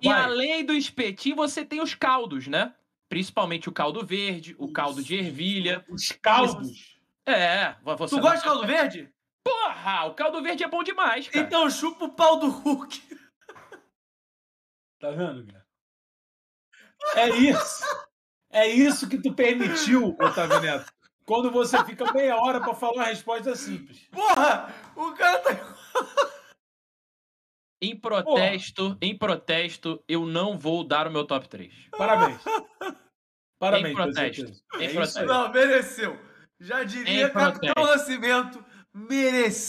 E além do espetinho, você tem os caldos, né? Principalmente o caldo verde, o caldo de ervilha. Os caldos? É, você. Tu gosta de caldo verde? Porra, o caldo verde é bom demais, cara. Então chupa o pau do Hulk. Tá vendo, cara? É isso. É isso que tu permitiu, Otávio Neto. Quando você fica meia hora para falar uma resposta simples. Porra, o cara em protesto, Porra. em protesto, eu não vou dar o meu top 3. Parabéns. Parabéns. Em protesto. Em é protesto. Não, mereceu. Já diria Capitão Nascimento, mereceu